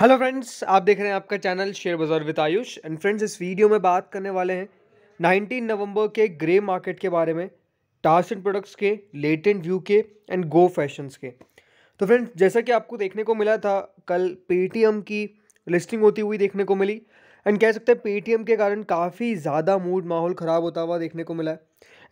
hello friends आप देख रहे हैं आपका channel share Bazaar with Ayush and friends इस वीडियो में बात करने वाले हैं 19 नवंबर के ग्रे मार्केट के बारे में एंड प्रोडक्ट्स के लेटेंट व्यू के एंड गो फैशंस के तो फ्रेंड्स जैसा कि आपको देखने को मिला था कल पेटीएम की लिस्टिंग होती हुई देखने को मिली एंड कह सकते हैं पेटीएम के कारण काफ़ी ज़्यादा मूड माहौल ख़राब होता हुआ देखने को मिला है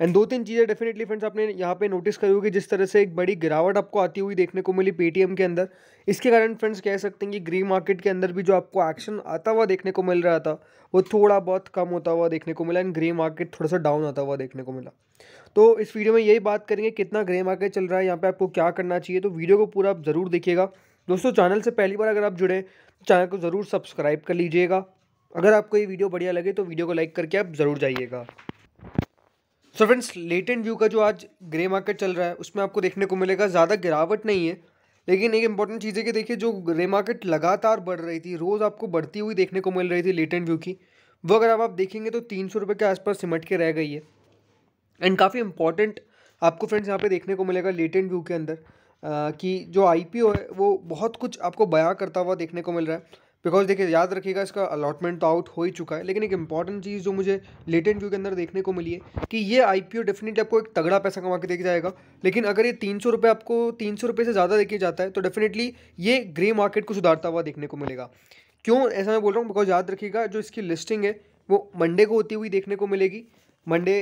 एंड दो तीन चीज़ें डेफिनेटली फ्रेंड्स आपने यहाँ पे नोटिस करी होगी जिस तरह से एक बड़ी गिरावट आपको आती हुई देखने को मिली पेटीएम के अंदर इसके कारण फ्रेंड्स कह सकते हैं कि ग्रे मार्केट के अंदर भी जो आपको एक्शन आता हुआ देखने को मिल रहा था वो थोड़ा बहुत कम होता हुआ देखने को मिला एंड ग्रे मार्केट थोड़ा सा डाउन आता हुआ देखने को मिला तो इस वीडियो में यही बात करेंगे कितना ग्रे मार्केट चल रहा है यहाँ पर आपको क्या करना चाहिए तो वीडियो को पूरा आप ज़रूर देखिएगा दोस्तों चैनल से पहली बार अगर आप जुड़े तो चैनल को ज़रूर सब्सक्राइब कर लीजिएगा अगर आपको ये वीडियो बढ़िया लगे तो वीडियो को लाइक करके आप ज़रूर जाइएगा so friends Latent View का जो आज ग्रे मार्केट चल रहा है उसमें आपको देखने को मिलेगा ज़्यादा गिरावट नहीं है लेकिन एक इंपॉर्टेंट चीज़ है कि देखिए जो ग्रे मार्केट लगातार बढ़ रही थी रोज़ आपको बढ़ती हुई देखने को मिल रही थी लेट एंड व्यू की वो अगर आप, आप देखेंगे तो तीन सौ रुपये के आसपास सिमट के रह गई है एंड काफ़ी इंपॉर्टेंट आपको फ्रेंड्स यहाँ पे देखने को मिलेगा लेट एंड व्यू के अंदर आ, कि जो आई है वो बहुत कुछ आपको बयां करता हुआ देखने को मिल रहा है बिकॉज देखिए याद रखिएगा इसका अलॉटमेंट तो आउट हो ही चुका है लेकिन एक इंपॉर्टेंट चीज़ जो मुझे लेटेंट व्यू के अंदर देखने को मिली है कि ये आई पी डेफिनेटली आपको एक तगड़ा पैसा कमा के देख जाएगा लेकिन अगर ये तीन सौ रुपये आपको तीन सौ रुपये से ज़्यादा देखे जाता है तो डेफिनेटली ये ग्रे मार्केट को सुधारता हुआ देखने को मिलेगा क्यों ऐसा मैं बोल रहा हूँ बिकॉज याद रखिएगा जो इसकी लिस्टिंग है वो मंडे को होती हुई देखने को मिलेगी मंडे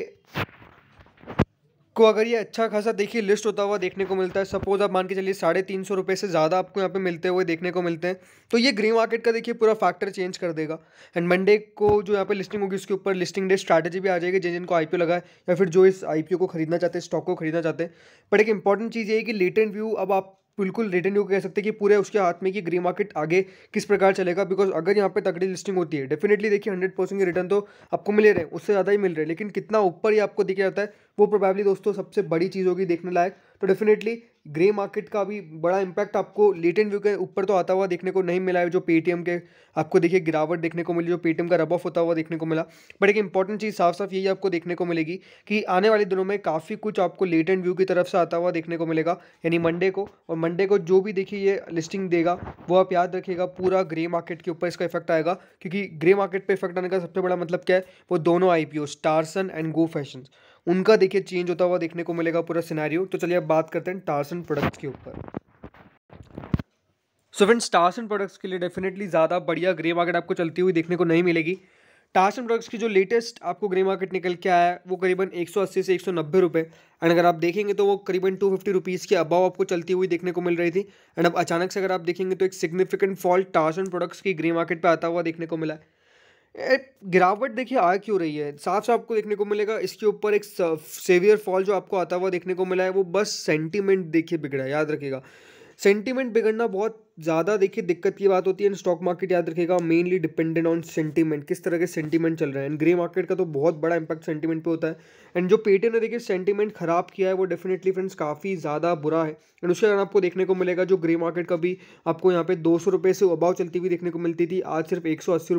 आपको अगर ये अच्छा खासा देखिए लिस्ट होता हुआ देखने को मिलता है सपोज आप मान के चलिए साढ़े तीन सौ रुपये से ज़्यादा आपको यहाँ पे मिलते हुए देखने को मिलते हैं तो ये ग्रे मार्केट का देखिए पूरा फैक्टर चेंज कर देगा एंड मंडे को जो यहाँ पे लिस्टिंग होगी उसके ऊपर लिस्टिंग डे स्ट्रैटेजी भी आ जाएगी जिन जिनको आई पी लगा है या फिर जो इस आई को खरीदना चाहते हैं स्टॉक को खरीदना चाहते हैं बट एक इंपॉर्टेंट चीज़ ये है कि लेटेंट व्यू अब आप बिल्कुल रिटर्न यू कह सकते हैं कि पूरे उसके हाथ में कि ग्री मार्केट आगे किस प्रकार चलेगा बिकॉज अगर यहाँ पे तगड़ी लिस्टिंग होती है डेफिनेटली देखिए हंड्रेड परसेंट के रिटर्न तो आपको मिले रहे हैं उससे ज़्यादा ही मिल रहे हैं लेकिन कितना ऊपर ही आपको दिख जाता है वो प्रोबेबली दोस्तों सबसे बड़ी चीज़ होगी देखने लायक तो डेफिनेटली ग्रे मार्केट का भी बड़ा इम्पैक्ट आपको लेटेंट व्यू के ऊपर तो आता हुआ देखने को नहीं मिला है जो पेटीएम के आपको देखिए गिरावट देखने को मिली जो पेटीएम का रब ऑफ होता हुआ देखने को मिला बट एक इंपॉर्टेंट चीज़ साफ साफ यही आपको देखने को मिलेगी कि आने वाले दिनों में काफ़ी कुछ आपको लेटेंट व्यू की तरफ से आता हुआ देखने को मिलेगा यानी मंडे को और मंडे को जो भी देखिए ये लिस्टिंग देगा वो आप याद रखिएगा पूरा ग्रे मार्केट के ऊपर इसका इफेक्ट आएगा क्योंकि ग्रे मार्केट पर इफेक्ट आने का सबसे बड़ा मतलब क्या है वो दोनों I P O Tarsons and Go Fashion उनका देखिए चेंज होता हुआ देखने को मिलेगा पूरा सिनारियो तो चलिए अब बात करते हैं टार्सन प्रोडक्ट्स के ऊपर सो फ्रेंड्स टार्सन प्रोडक्ट्स के लिए डेफिनेटली ज़्यादा बढ़िया ग्रे मार्केट आपको चलती हुई देखने को नहीं मिलेगी टार्सन प्रोडक्ट्स की जो लेटेस्ट आपको ग्रे मार्केट निकल के आया है वो करीबन 180 से 190 रुपए एंड अगर आप देखेंगे तो वो करीबन 250 फिफ्टी के अबाव आपको चलती हुई देखने को मिल रही थी एंड अब अचानक से अगर आप देखेंगे तो एक सिग्निफिकेंट फॉल्ट टार्सन प्रोडक्ट्स की ग्रे मार्केट पर आता हुआ देखने को मिला है गिरावट देखिए आ क्यों रही है साफ साफ आपको देखने को मिलेगा इसके ऊपर एक सेवियर फॉल जो आपको आता हुआ देखने को मिला है वो बस सेंटीमेंट देखिए बिगड़ा है याद रखिएगा सेंटीमेंट बिगड़ना बहुत ज़्यादा देखिए दिक्कत की बात होती है स्टॉक मार्केट याद रखेगा मेनली डिपेंडेंट ऑन सेंटीमेंट किस तरह के सेंटीमेंट चल रहे हैं एंड ग्रे मार्केट का तो बहुत बड़ा इंपैक्ट सेंटीमेंट पे होता है एंड जो पेटीएम ने देखिए सेंटीमेंट खराब किया है वो डेफिनेटली फ्रेंड्स काफ़ी ज़्यादा बुरा है एंड उसके कारण आपको देखने को मिलेगा जो ग्रे मार्केट का भी आपको यहाँ पे दो सौ से अबाव चलती हुई देखने को मिलती थी आज सिर्फ एक सौ अस्सी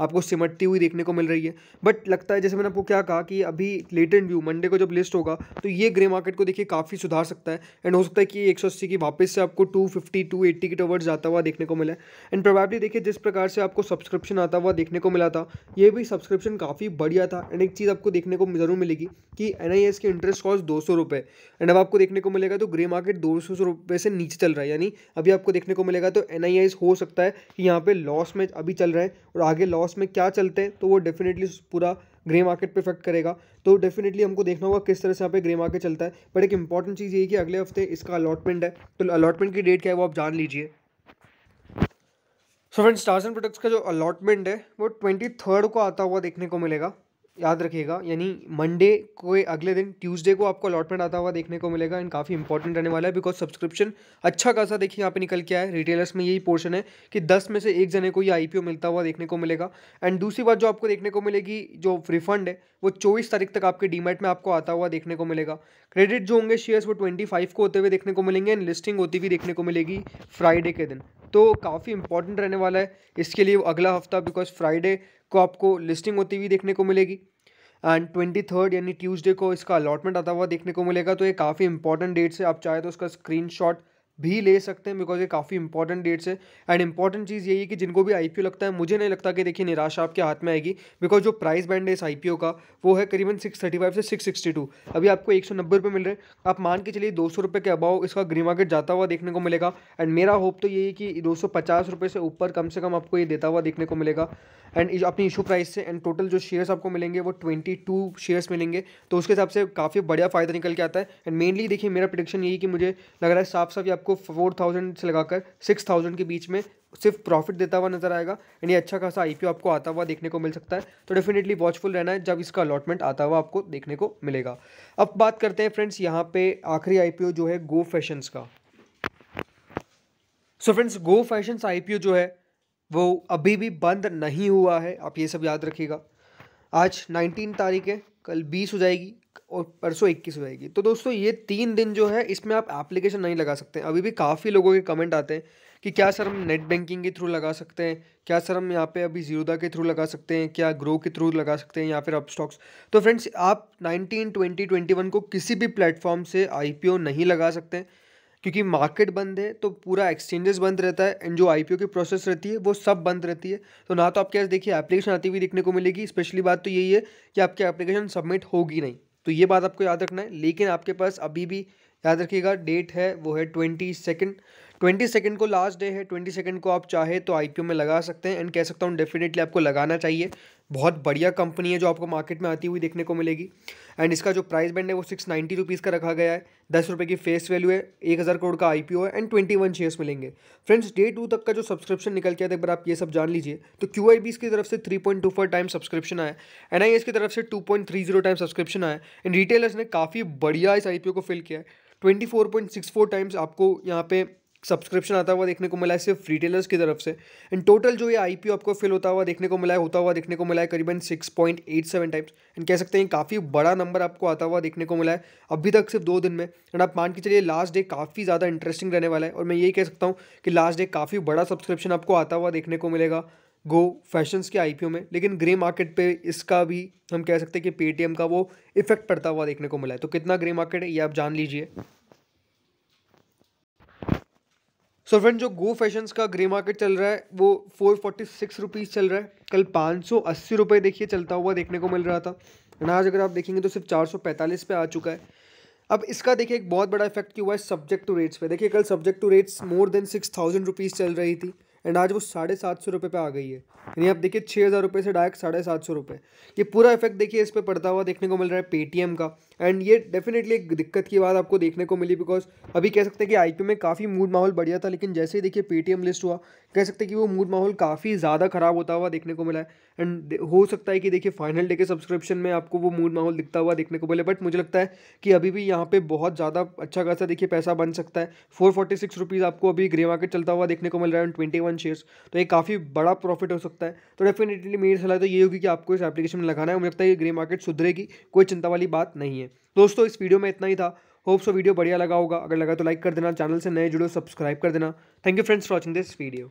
आपको सिमटती हुई देखने को मिल रही है बट लगता है जैसे मैंने आपको क्या कहा कि अभी लेटेंट व्यू मंडे को जब लिस्ट होगा तो ये ग्रे मार्केट को देखिए काफ़ी सुधार सकता है एंड हो सकता है कि एक सौ अस्सी की वापस से आपको टू फिफ्टी टू एट्टी की कॉवर्स आता हुआ देखने को मिला है एंड प्रोबेबली देखिए जिस प्रकार से आपको सब्सक्रिप्शन आता हुआ देखने को मिला था ये भी सब्सक्रिप्शन काफ़ी बढ़िया था एंड एक चीज़ आपको देखने को ज़रूर मिलेगी कि एन की इंटरेस्ट कॉस्ट दो सौ एंड अब आपको देखने को मिलेगा तो ग्रे मार्केट दो सौ से नीचे चल रहा है यानी अभी आपको देखने को मिलेगा तो एन हो सकता है कि यहाँ पर लॉस में अभी चल रहा है और आगे लॉस में क्या चलते हैं तो वो डेफिनेटली पूरा ग्रे मार्केट पे इफेक्ट करेगा तो डेफिनेटली हमको देखना होगा किस तरह से यहाँ पे ग्रे मार्केट चलता है बट एक इंपॉर्टेंट चीज़ ये है कि अगले हफ्ते इसका अलॉटमेंट है तो अलॉटमेंट की डेट क्या है वो आप जान लीजिए सो फ्रेंड स्टार्स एंड प्रोडक्ट्स का जो अलॉटमेंट है वो ट्वेंटी थर्ड को आता हुआ देखने को मिलेगा याद रखिएगा यानी मंडे को अगले दिन ट्यूसडे को आपको अलॉटमेंट आता हुआ देखने को मिलेगा एंड काफ़ी इंपॉर्टेंट रहने वाला है बिकॉज सब्सक्रिप्शन अच्छा खासा देखिए यहाँ पे निकल के आया है रिटेलर्स में यही पोर्शन है कि दस में से एक जने को ये आईपीओ मिलता हुआ देखने को मिलेगा एंड दूसरी बात जो आपको देखने को मिलेगी जो रिफंड है वो चौबीस तारीख तक आपके डीमेट में आपको आता हुआ देखने को मिलेगा क्रेडिट जो होंगे शेयर्स वो ट्वेंटी को होते हुए देखने को मिलेंगे एंड लिस्टिंग होती हुई देखने को मिलेगी फ्राइडे के दिन तो काफ़ी इंपॉर्टेंट रहने वाला है इसके लिए अगला हफ्ता बिकॉज फ्राइडे को आपको लिस्टिंग होती हुई देखने को मिलेगी एंड ट्वेंटी थर्ड यानी ट्यूजडे को इसका अलॉटमेंट आता हुआ देखने को मिलेगा तो ये काफ़ी इंपॉर्टेंट डेट्स है आप चाहे तो उसका स्क्रीनशॉट भी ले सकते हैं बिकॉज ये काफ़ी इंपॉर्टेंट डेट्स है एंड इंपॉर्टेंट चीज़ यही है कि जिनको भी आईपीओ लगता है मुझे नहीं लगता कि देखिए निराशा आपके हाथ में आएगी बिकॉज जो प्राइस बैंड है इस आईपीओ का वो है करीबन सिक्स थर्टी फाइव से सिक्स सिक्सटी टू अभी आपको एक सौ नब्बे रुपये मिल रहे हैं आप मान के चलिए दो सौ रुपये के अबाव इसका ग्री मार्केट जाता हुआ देखने को मिलेगा एंड मेरा होप तो यही है कि दो सौ पचास रुपये से ऊपर कम से कम आपको ये देता हुआ देखने को मिलेगा एंड अपनी इशू प्राइस से एंड टोटल जो शेयर्स आपको मिलेंगे वो ट्वेंटी टू शेयर्स मिलेंगे तो उसके हिसाब से काफ़ी बढ़िया फ़ायदा निकल के आता है एंड मेनली देखिए मेरा प्रोडिक्शन यही कि मुझे लग रहा है साफ साफ ये आपको फोर थाउजेंड से लगाकर सिक्स थाउजेंड के बीच में सिर्फ प्रॉफिट देता हुआ नजर आएगा यानी अच्छा खासा आईपीओ आपको आता हुआ देखने को मिल सकता है तो डेफिनेटली वॉचफुल रहना है जब इसका अलॉटमेंट आता हुआ आपको देखने को मिलेगा अब बात करते हैं फ्रेंड्स यहाँ पे आखिरी आईपीओ जो है गो फैशंस का so friends Go Fashions IPO जो है वो अभी भी बंद नहीं हुआ है आप ये सब याद रखिएगा आज नाइनटीन तारीख है कल बीस हो जाएगी और परसों इक्कीस हो जाएगी तो दोस्तों ये तीन दिन जो है इसमें आप एप्लीकेशन नहीं लगा सकते अभी भी काफ़ी लोगों के कमेंट आते हैं कि क्या सर हम नेट बैंकिंग के थ्रू लगा सकते हैं क्या सर हम यहाँ पे अभी जीरोदा के थ्रू लगा सकते हैं क्या ग्रो के थ्रू लगा सकते हैं या फिर अप स्टॉक्स तो फ्रेंड्स आप नाइनटीन ट्वेंटी ट्वेंटी वन को किसी भी प्लेटफॉर्म से आई नहीं लगा सकते क्योंकि मार्केट बंद है तो पूरा एक्सचेंजेस बंद रहता है एंड जो आई की प्रोसेस रहती है वो सब बंद रहती है तो ना तो आपके देखिए एप्लीकेशन आती हुई देखने को मिलेगी स्पेशली बात तो यही है कि आपकी एप्लीकेशन सबमिट होगी नहीं तो ये बात आपको याद रखना है लेकिन आपके पास अभी भी याद रखिएगा डेट है वो है ट्वेंटी सेकेंड ट्वेंटी सेकेंड को लास्ट डे है ट्वेंटी सेकेंड को आप चाहे तो आई में लगा सकते हैं एंड कह सकता हूँ डेफिनेटली आपको लगाना चाहिए बहुत बढ़िया कंपनी है जो आपको मार्केट में आती हुई देखने को मिलेगी एंड इसका जो प्राइस बैंड है वो सिक्स नाइन्टी रुपीज़ का रखा गया है दस रुपये की फेस वैल्यू है एक हज़ार करोड़ का आईपीओ है एंड ट्वेंटी वन शेयर्स मिलेंगे फ्रेंड्स डे टू तक का जो सब्सक्रिप्शन निकल के आया था एक बार आप ये सब जान लीजिए तो क्यू आई की तरफ से three point two four time subscription आया एन आई एस की तरफ से two point three zero time subscription आया एंड रिटेलर्स ने काफ़ी बढ़िया इस आई पी ओ को फिल किया है twenty four point six four times आपको यहाँ पे सब्सक्रिप्शन आता हुआ देखने को मिला है सिर्फ रिटेलर्स की तरफ से एंड टोटल जो ये आई आपको फिल होता हुआ देखने को मिला है होता हुआ देखने को मिला है करीबन six point eight seven times and कह सकते हैं काफ़ी बड़ा नंबर आपको आता हुआ देखने को मिला है अभी तक सिर्फ दो दिन में एंड आप मान के चलिए लास्ट डे काफ़ी ज़्यादा इंटरेस्टिंग रहने वाला है और मैं यही कह सकता हूँ कि लास्ट डे काफ़ी बड़ा सब्सक्रिप्शन आपको आता हुआ देखने को मिलेगा गो फैशंस के आईपीओ में लेकिन ग्रे मार्केट पे इसका भी हम कह सकते हैं कि पेटीएम का वो इफेक्ट पड़ता हुआ देखने को मिला है तो कितना ग्रे मार्केट है ये आप जान लीजिए सो so फ्रेंड जो गो फैशंस का ग्रे मार्केट चल रहा है वो फोर फोर्टी सिक्स रुपीज़ चल रहा है कल पाँच सौ अस्सी रुपये देखिए चलता हुआ देखने को मिल रहा था एंड आज अगर आप देखेंगे तो सिर्फ चार सौ पैंतालीस पे आ चुका है अब इसका देखिए एक बहुत बड़ा इफेक्ट क्यों हुआ है सब्जेक्ट टू रेट्स पे देखिए कल subject to rates more than six thousand rupees चल रही थी एंड आज वो साढ़े सात सौ रुपये पर आ गई है यानी आप देखिए छः हज़ार रुपये से डायरेक्ट साढ़े सात सौ रुपये ये पूरा इफेक्ट देखिए इस पर पड़ता हुआ देखने को मिल रहा है पेटीएम का एंड ये डेफिनेटली एक दिक्कत की बात आपको देखने को मिली बिकॉज अभी कह सकते हैं कि आई में काफ़ी मूड माहौल बढ़िया था लेकिन जैसे ही देखिए पेटीएम लिस्ट हुआ कह सकते हैं कि वो मूड माहौल काफ़ी ज़्यादा ख़राब होता हुआ देखने को मिला है एंड हो सकता है कि देखिए फाइनल डे के सब्सक्रिप्शन में आपको वो मूड माहौल दिखता हुआ देखने को मिले बट मुझे लगता है कि अभी भी यहाँ पर बहुत ज़्यादा अच्छा खासा देखिए पैसा बन सकता है फोर फोर्टी सिक्स रुपीज़ आपको अभी ग्रे मार्केट चलता हुआ देखने को मिल रहा है ट्वेंटी वन शेयर्स तो ये काफ़ी बड़ा प्रॉफिट हो सकता है तो डेफिनेटली मेरी सलाह तो ये होगी कि आपको इस एप्लीकेशन में लगाना है मुझे लगता है कि ग्रे मार्केट सुधरेगी कोई चिंता वाली बात नहीं है है दोस्तों इस वीडियो में इतना ही था होप सो वीडियो बढ़िया लगा होगा अगर लगा तो लाइक कर देना चैनल से नए जुड़े सब्सक्राइब कर देना thank you friends for watching this video